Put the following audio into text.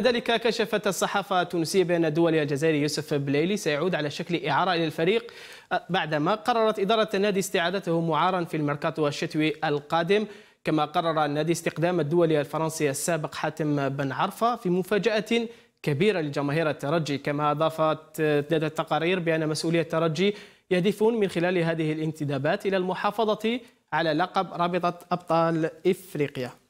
كذلك كشفت الصحافة التونسية بأن الدولي الجزائري يوسف بليلي سيعود على شكل إعارة إلى الفريق أه، بعدما قررت إدارة النادي استعادته معارا في الميركاتو الشتوي القادم كما قرر النادي استقدام الدولي الفرنسي السابق حاتم بن عرفة في مفاجأة كبيرة لجماهير الترجي كما أضافت أه، لدى التقارير بأن مسؤولية الترجي يهدفون من خلال هذه الانتدابات إلى المحافظة على لقب رابطة أبطال إفريقيا